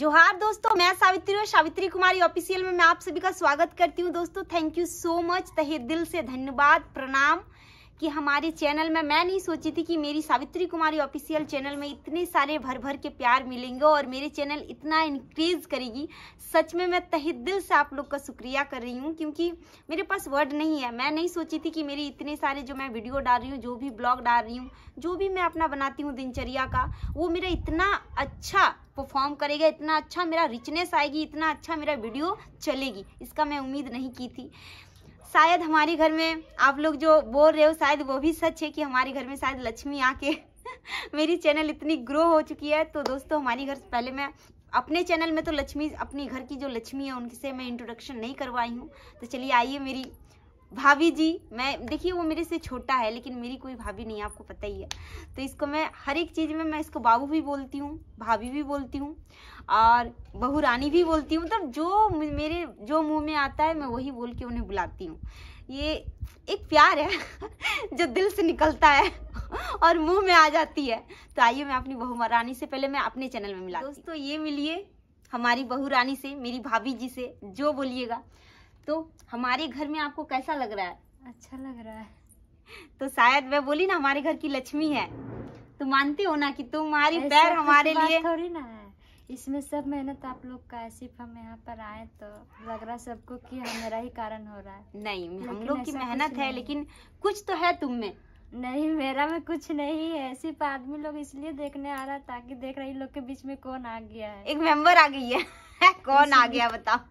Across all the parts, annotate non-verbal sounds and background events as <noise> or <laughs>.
जोहार दोस्तों मैं सावित्री और सावित्री कुमारी ऑफिशियल में मैं आप सभी का स्वागत करती हूँ दोस्तों थैंक यू सो मच तहे दिल से धन्यवाद प्रणाम कि हमारे चैनल में मैं नहीं सोची थी कि मेरी सावित्री कुमारी ऑफिशियल चैनल में इतने सारे भर भर के प्यार मिलेंगे और मेरे चैनल इतना इनक्रीज करेगी सच में मैं तहे दिल से आप लोग का शुक्रिया कर रही हूँ क्योंकि मेरे पास वर्ड नहीं है मैं नहीं सोची थी कि मेरे इतने सारे जो मैं वीडियो डाल रही हूँ जो भी ब्लॉग डाल रही हूँ जो भी मैं अपना बनाती हूँ दिनचर्या का वो मेरा इतना अच्छा परफॉर्म करेगा इतना अच्छा मेरा रिचनेस आएगी इतना अच्छा मेरा वीडियो चलेगी इसका मैं उम्मीद नहीं की थी शायद हमारे घर में आप लोग जो बोल रहे हो शायद वो भी सच है कि हमारे घर में शायद लक्ष्मी आके <laughs> मेरी चैनल इतनी ग्रो हो चुकी है तो दोस्तों हमारे घर से पहले मैं अपने चैनल में तो लक्ष्मी अपनी घर की जो लक्ष्मी है उनसे मैं इंट्रोडक्शन नहीं करवाई हूँ तो चलिए आइए मेरी भाभी जी मैं देखिए वो मेरे से छोटा है लेकिन मेरी कोई भाभी नहीं है आपको पता ही है तो इसको मैं हर एक चीज़ में मैं इसको बाबू भी बोलती हूँ भाभी भी बोलती हूँ और बहू रानी भी बोलती हूँ मतलब जो मेरे जो मुंह में आता है मैं वही बोल के उन्हें बुलाती हूँ ये एक प्यार है <laughs> जो दिल से निकलता है <laughs> और मुंह में आ जाती है तो आइए मैं अपनी बहू रानी से पहले मैं अपने चैनल में मिला दोस्तों ये मिलिए हमारी बहू रानी से मेरी भाभी जी से जो बोलिएगा तो हमारे घर में आपको कैसा लग रहा है अच्छा लग रहा है तो शायद मैं बोली ना हमारे घर की लक्ष्मी है तो मानते हो ना कि तुम्हारी पैर हमारे लिए थोड़ी ना है इसमें सब मेहनत आप लोग का है सिर्फ हम यहाँ पर आए तो लग रहा सबको कि मेरा ही कारण हो रहा है नहीं हम लोग की मेहनत है लेकिन कुछ तो है तुम में नहीं मेरा में कुछ नहीं है सिर्फ आदमी लोग इसलिए देखने आ रहा ताकि देख रही लोग के बीच में कौन आ गया है एक मेंबर आ गई है <laughs> कौन आ गया बताओ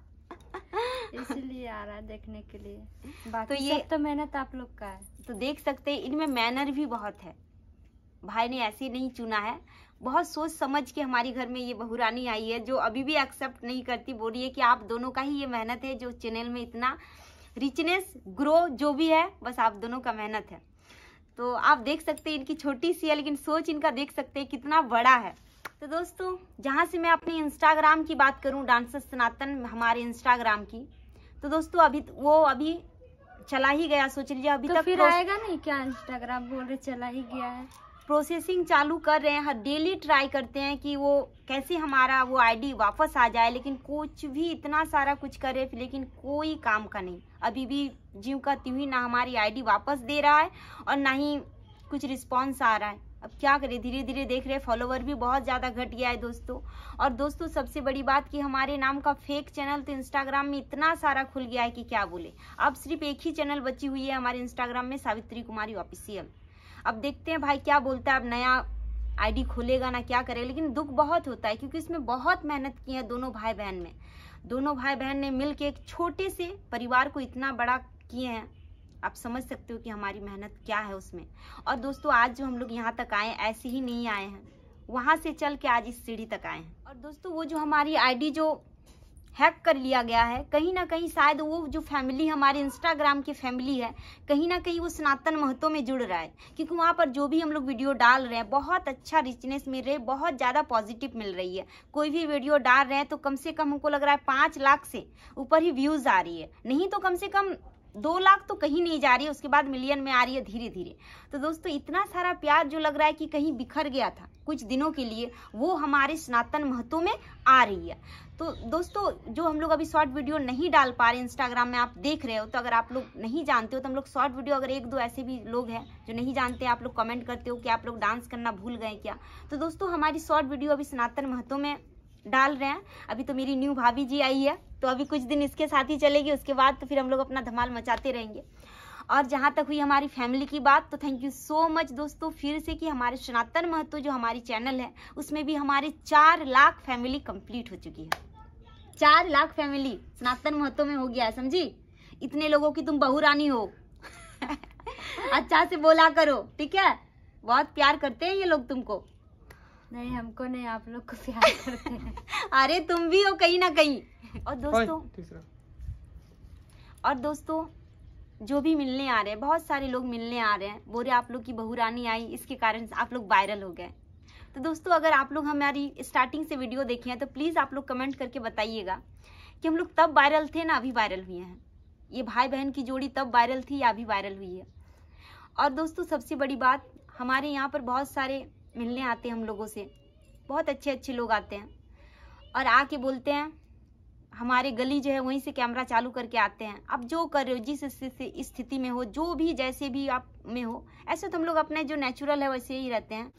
इसलिए आ रहा है देखने के लिए बाकी तो ये सब तो मेहनत आप लोग का है तो देख सकते हैं इनमें मैनर भी बहुत है भाई ने ऐसे नहीं चुना है बहुत सोच समझ के हमारे घर में ये बहुरानी आई है जो अभी भी एक्सेप्ट नहीं करती बोल रही है कि आप दोनों का ही ये मेहनत है जो चैनल में इतना रिचनेस ग्रो जो भी है बस आप दोनों का मेहनत है तो आप देख सकते हैं इनकी छोटी सी है लेकिन सोच इनका देख सकते हैं कितना बड़ा है तो दोस्तों जहाँ से मैं अपने इंस्टाग्राम की बात करूँ डांसर सनातन हमारे इंस्टाग्राम की तो दोस्तों अभी तो वो अभी चला ही गया सोच लीजिए अभी तो तक फिर आएगा नहीं क्या इंस्टाग्राम बोल रहे चला ही गया है प्रोसेसिंग चालू कर रहे हैं हर डेली ट्राई करते हैं कि वो कैसे हमारा वो आईडी वापस आ जाए लेकिन कुछ भी इतना सारा कुछ करे लेकिन कोई काम का नहीं अभी भी जीव का त्यू ही ना हमारी आईडी वापस दे रहा है और ना ही कुछ रिस्पॉन्स आ रहा है अब क्या करें धीरे धीरे देख रहे फॉलोवर भी बहुत ज़्यादा घट गया है दोस्तों और दोस्तों सबसे बड़ी बात कि हमारे नाम का फेक चैनल तो इंस्टाग्राम में इतना सारा खुल गया है कि क्या बोले अब सिर्फ एक ही चैनल बची हुई है हमारे इंस्टाग्राम में सावित्री कुमारी ऑफिशियल अब देखते हैं भाई क्या बोलता है अब नया आईडी खोलेगा ना क्या करे लेकिन दुख बहुत होता है क्योंकि इसमें बहुत मेहनत की है दोनों भाई बहन में दोनों भाई बहन ने मिल एक छोटे से परिवार को इतना बड़ा किए हैं आप समझ सकते हो कि हमारी मेहनत क्या है उसमें और दोस्तों आज जो हम लोग यहाँ तक आए ऐसे ही नहीं आए हैं वहाँ से चल के आज इस सीढ़ी तक आए हैं और दोस्तों वो जो हमारी आईडी जो हैक कर लिया गया है कहीं ना कहीं शायद वो जो फैमिली हमारे इंस्टाग्राम की फैमिली है कहीं ना कहीं वो सनातन महत्व में जुड़ रहा है क्योंकि वहाँ पर जो भी हम लोग वीडियो डाल रहे हैं बहुत अच्छा रिचनेस मिल रही है बहुत ज़्यादा पॉजिटिव मिल रही है कोई भी वीडियो डाल रहे हैं तो कम से कम हमको लग रहा है पाँच लाख से ऊपर ही व्यूज़ आ रही है नहीं तो कम से कम दो लाख तो कहीं नहीं जा रही है उसके बाद मिलियन में आ रही है धीरे धीरे तो दोस्तों इतना सारा प्यार जो लग रहा है कि कहीं बिखर गया था कुछ दिनों के लिए वो हमारे सनातन महत्व में आ रही है तो दोस्तों जो हम लोग अभी शॉर्ट वीडियो नहीं डाल पा रहे इंस्टाग्राम में आप देख रहे हो तो अगर आप लोग नहीं जानते हो तो हम लोग शॉर्ट वीडियो अगर एक दो ऐसे भी लोग हैं जो नहीं जानते आप लोग कमेंट करते हो कि आप लोग डांस करना भूल गए क्या तो दोस्तों हमारी शॉर्ट वीडियो अभी सनातन महत्व में डाल रहे हैं अभी तो मेरी न्यू भाभी जी आई है तो अभी कुछ दिन इसके साथ ही चलेगी उसके बाद तो फिर हम लोग अपना धमाल मचाते रहेंगे और जहाँ तक हुई हमारी फैमिली की बात तो थैंक यू सो मच दोस्तों फिर से कि हमारे सनातन महत्व जो हमारी चैनल है उसमें भी हमारे चार लाख फैमिली कंप्लीट हो चुकी है चार लाख फैमिली सनातन महत्व में हो गया समझी इतने लोगों की तुम बहू रानी हो <laughs> अच्छा से बोला करो ठीक है बहुत प्यार करते हैं ये लोग तुमको नहीं हमको नहीं आप लोग को प्यार करते हैं <laughs> अरे तुम भी हो कहीं ना कहीं और दोस्तों और दोस्तों जो भी मिलने आ रहे हैं बहुत सारे लोग मिलने आ रहे हैं बोरे आप लोग की बहुरानी आई इसके कारण आप लोग वायरल हो गए तो दोस्तों अगर आप लोग हमारी स्टार्टिंग से वीडियो देखे हैं तो प्लीज़ आप लोग कमेंट करके बताइएगा कि हम लोग तब वायरल थे ना अभी वायरल हुए हैं ये भाई बहन की जोड़ी तब वायरल थी या अभी वायरल हुई है और दोस्तों सबसे बड़ी बात हमारे यहाँ पर बहुत सारे मिलने आते हैं हम लोगों से बहुत अच्छे अच्छे लोग आते हैं और आके बोलते हैं हमारे गली जो है वहीं से कैमरा चालू करके आते हैं आप जो कर रहे हो जिस स्थिति में हो जो भी जैसे भी आप में हो ऐसे तो हम लोग अपने जो नेचुरल है वैसे ही रहते हैं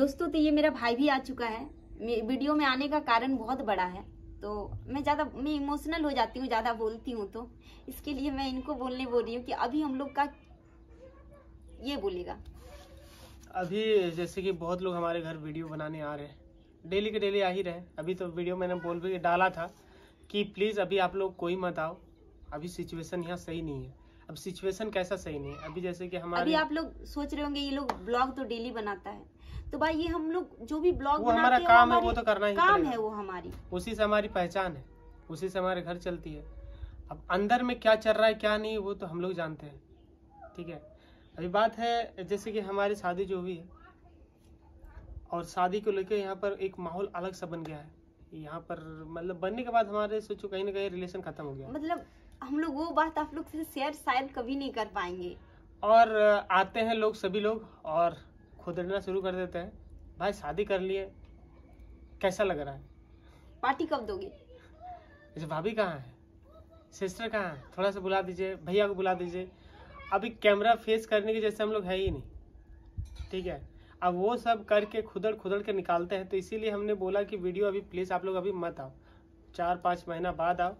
दोस्तों तो ये मेरा भाई भी आ चुका है वीडियो में आने का कारण बहुत बड़ा है तो मैं ज़्यादा मैं इमोशनल हो जाती हूँ ज़्यादा बोलती हूँ तो इसके लिए मैं इनको बोलने बोल रही हूँ कि अभी हम लोग का ये बोलेगा अभी जैसे कि बहुत लोग हमारे घर वीडियो बनाने आ रहे हैं डेली के डेली आ ही रहे अभी तो वीडियो मैंने बोल भी डाला था कि प्लीज़ अभी आप लोग कोई मत आओ अभी सिचुएशन यहाँ सही नहीं है अब सिचुएशन कैसा सही नहीं है अभी जैसे कि हमारे अभी आप लोग सोच रहे होंगे ये लोग ब्लॉग तो डेली बनाता है तो भाई ये हम लोग जो भी ब्लॉग वो हमारा काम है वो तो करना ही काम है वो हमारी उसी से हमारी पहचान है उसी से हमारे घर चलती है अब अंदर में क्या चल रहा है क्या नहीं वो तो हम लोग जानते हैं ठीक है अभी बात है जैसे कि हमारी शादी जो हुई है और शादी को लेकर यहाँ पर एक माहौल अलग सा बन गया है यहाँ पर मतलब बनने के बाद हमारे सोचो कहीं ना कहीं रिलेशन खत्म हो गया मतलब हम लोग वो बात आप लोग से शेयर शायद कभी नहीं कर पाएंगे और आते हैं लोग सभी लोग और खुदना शुरू कर देते हैं भाई शादी कर लिए कैसा लग रहा है पार्टी कब दोगे जैसे भाभी कहाँ है सिस्टर कहाँ है थोड़ा सा बुला दीजिए भैया को बुला दीजिए अभी कैमरा फेस करने की जैसे हम लोग है ही नहीं ठीक है अब वो सब करके खुदड़ खुदड़ के निकालते हैं तो इसीलिए हमने बोला कि वीडियो अभी प्लीज़ आप लोग अभी मत आओ चार पाँच महीना बाद आओ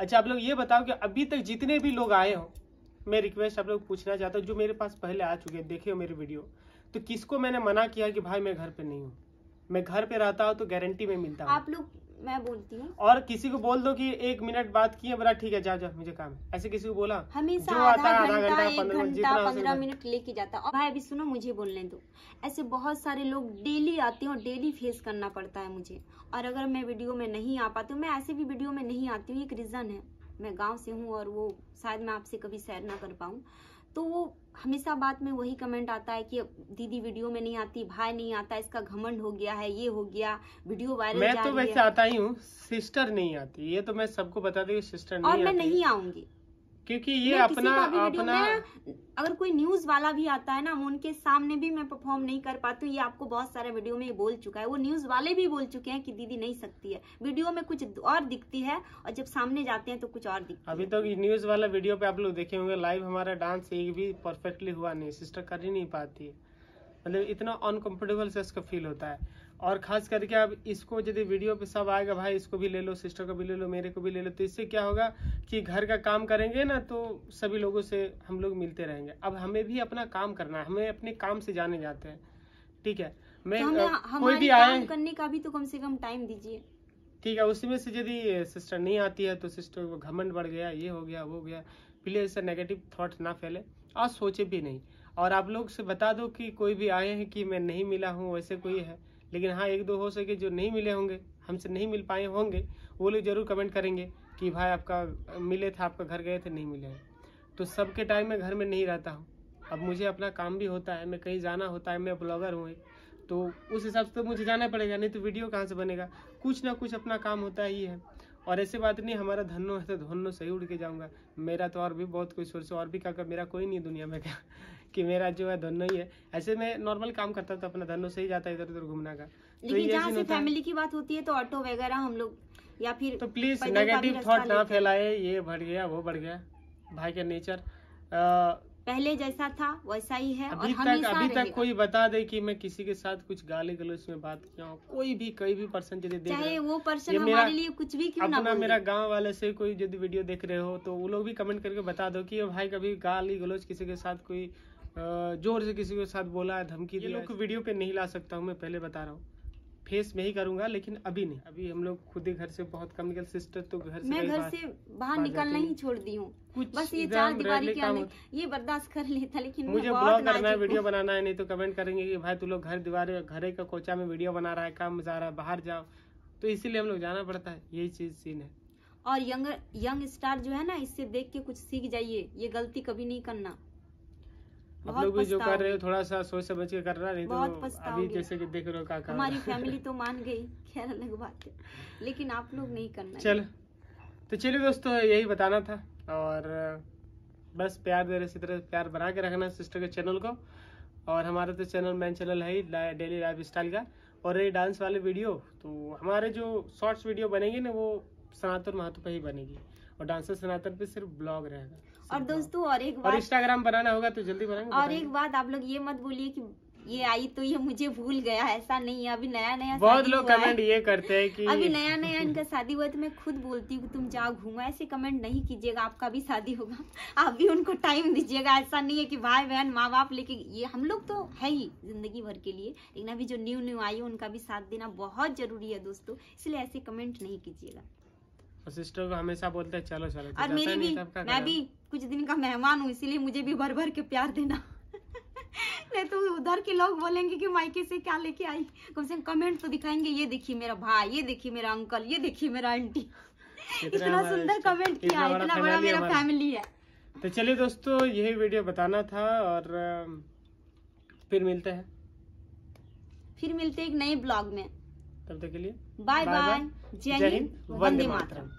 अच्छा आप लोग ये बताओ कि अभी तक जितने भी लोग आए हो मैं रिक्वेस्ट आप लोग पूछना चाहता हूँ जो मेरे पास पहले आ चुके हैं देखे हो मेरी वीडियो तो किसको मैंने मना किया कि भाई मैं घर पे नहीं हूँ मैं घर पे रहता हूँ तो गारंटी में मिलता हूँ आप लोग मैं बोलती हूँ और किसी को बोल दो कि एक मिनट बात किए बड़ा ठीक है जा जा मुझे काम ऐसे किसी को बोला हमेशा आधा घंटा एक घंटा पंद्रह मिनट लेके जाता और भाई अभी सुनो मुझे बोलने दो ऐसे बहुत सारे लोग डेली आते हैं और डेली फेस करना पड़ता है मुझे और अगर मैं वीडियो में नहीं आ पाती हूँ मैं ऐसे भी वीडियो में नहीं आती हूँ एक रीज़न है मैं गाँव से हूँ और वो शायद मैं आपसे कभी शेयर ना कर पाऊँ तो वो हमेशा बात में वही कमेंट आता है कि दीदी वीडियो में नहीं आती भाई नहीं आता इसका घमंड हो गया है ये हो गया वीडियो वायरल मैं तो वैसे आता ही हूँ सिस्टर नहीं आती ये तो मैं सबको बता दी सिस्टर नहीं और मैं नहीं आऊंगी क्योंकि ये अपना अपना अगर कोई न्यूज वाला भी आता है ना उनके सामने भी मैं परफॉर्म नहीं कर पाती ये आपको बहुत सारे वीडियो में बोल चुका है वो न्यूज वाले भी बोल चुके हैं कि दीदी नहीं सकती है वीडियो में कुछ और दिखती है और जब सामने जाते हैं तो कुछ और दिखती अभी तो न्यूज वाला वीडियो पे आप लोग देखे होंगे लाइव हमारा डांस एक भी परफेक्टली हुआ नहीं सिस्टर कर ही नहीं पाती मतलब इतना अनकम्फर्टेबल से उसका फील होता है और खास करके अब इसको यदि वीडियो पे सब आएगा भाई इसको भी ले लो सिस्टर को भी ले लो मेरे को भी ले लो तो इससे क्या होगा कि घर का काम करेंगे ना तो सभी लोगों से हम लोग मिलते रहेंगे अब हमें भी अपना काम करना है हमें अपने काम से जाने जाते हैं ठीक है मैं तो कोई भी आए करने का भी तो कम से कम टाइम दीजिए ठीक है उसमें से यदि सिस्टर नहीं आती है तो सिस्टर को घमंड बढ़ गया ये हो गया वो हो गया प्लीज ऐसा नेगेटिव थाट ना फैले और सोचे भी नहीं और आप लोग से बता दो कि कोई भी आए हैं कि मैं नहीं मिला हूँ वैसे कोई हाँ। है लेकिन हाँ एक दो हो सके जो नहीं मिले होंगे हमसे नहीं मिल पाए होंगे वो लोग जरूर कमेंट करेंगे कि भाई आपका मिले था आपका घर गए थे नहीं मिले हैं तो सबके टाइम मैं घर में नहीं रहता हूँ अब मुझे अपना काम भी होता है मैं कहीं जाना होता है मैं ब्लॉगर हूँ तो उस हिसाब से तो मुझे जाना पड़ेगा नहीं तो वीडियो कहाँ से बनेगा कुछ ना कुछ अपना काम होता ही है और ऐसी बात नहीं हमारा धनो है तो धनो सही उड़ के जाऊंगा मेरा तो और भी बहुत कोई सोर्स और भी क्या मेरा कोई नहीं दुनिया में क्या कि मेरा जो है धनो ही है ऐसे में नॉर्मल काम करता तो अपना धनो सही जाता इधर उधर घूमना का तो लेकिन तो से फैमिली की बात होती है तो ऑटो वगैरह हम लोग या फिर तो प्लीज नेगेटिव थॉट ना फैलाए ये बढ़ गया वो बढ़ गया भाई का नेचर पहले जैसा था वैसा ही है अभी और तक अभी तक कोई बता दे कि मैं किसी के साथ कुछ गाली गलोच में बात किया हूँ कोई भी कोई भी पर्सन यदि देख चाहे वो पर्सन हमारे लिए कुछ भी क्यों ना मेरा गांव वाले से कोई यदि वीडियो देख रहे हो तो वो लोग भी कमेंट करके बता दो कि भाई कभी गाली गलोच किसी के साथ कोई जोर से किसी के साथ बोला है धमकी दिया वीडियो पे नहीं ला सकता हूँ मैं पहले बता रहा हूँ फेस में ही करूंगा लेकिन अभी नहीं अभी हम लोग खुद ही घर से बहुत कम निकल सिस्टर तो घर से मैं घर से बाहर निकलना ही छोड़ दी हूँ बस ये चार दिवाली के आने ये बर्दाश्त कर लेता लेकिन मुझे ब्लॉग करना है वीडियो बनाना है नहीं तो कमेंट करेंगे कि भाई तू लोग घर दीवार घर का कोचा में वीडियो बना रहा है काम जा रहा है बाहर जाओ तो इसीलिए हम लोग जाना पड़ता है यही चीज सीन है और यंग यंग स्टार जो है ना इससे देख के कुछ सीख जाइए ये गलती कभी नहीं करना आप लोग भी जो कर रहे हो थोड़ा सा सोच समझ के कर रहा नहीं तो अभी जैसे कि देख रहे हो काका हमारी फैमिली तो मान गई <laughs> खैर अलग बात है लेकिन आप लोग नहीं करना चल तो चलो दोस्तों यही बताना था और बस प्यार दे रहे इसी तरह प्यार बना के रखना सिस्टर के चैनल को और हमारा तो चैनल मेन चैनल है ही डेली लाइफ स्टाइल का और ये डांस वाले वीडियो तो हमारे जो शॉर्ट्स वीडियो बनेंगे ना वो सनातन महत्व पर ही बनेगी और डांसर सनातन पे सिर्फ ब्लॉग रहेगा और दोस्तों और एक बात इंस्टाग्राम बनाना होगा तो जल्दी बनाएंगे और एक बात आप लोग ये मत बोलिए कि ये आई तो ये मुझे भूल गया ऐसा नहीं है अभी नया नया बहुत लोग कमेंट ये करते हैं कि अभी नया नया इनका शादी हुआ तो मैं खुद बोलती हूँ तुम जाओ घूमो ऐसे कमेंट नहीं कीजिएगा आपका भी शादी होगा आप भी उनको टाइम दीजिएगा ऐसा नहीं है कि भाई बहन माँ बाप लेके ये हम लोग तो है ही जिंदगी भर के लिए लेकिन अभी जो न्यू न्यू आई उनका भी साथ देना बहुत जरूरी है दोस्तों इसलिए ऐसे कमेंट नहीं कीजिएगा और सिस्टर को हमेशा बोलते हैं चलो चलो और तो मेरी भी मैं भी कुछ दिन का मेहमान हूँ इसीलिए मुझे भी भर भर के प्यार देना <laughs> नहीं तो उधर के लोग बोलेंगे कि मायके से क्या लेके आई कम से कम कमेंट तो दिखाएंगे ये देखिए मेरा भाई ये देखिए मेरा अंकल ये देखिए मेरा आंटी इतना <laughs> सुंदर कमेंट अच्छा, किया इतना बड़ा मेरा फैमिली है तो चलिए दोस्तों यही वीडियो बताना था और फिर मिलते हैं फिर मिलते हैं एक नए ब्लॉग में तब तक के लिए बाय बाय जय हिंद वंदे मातरम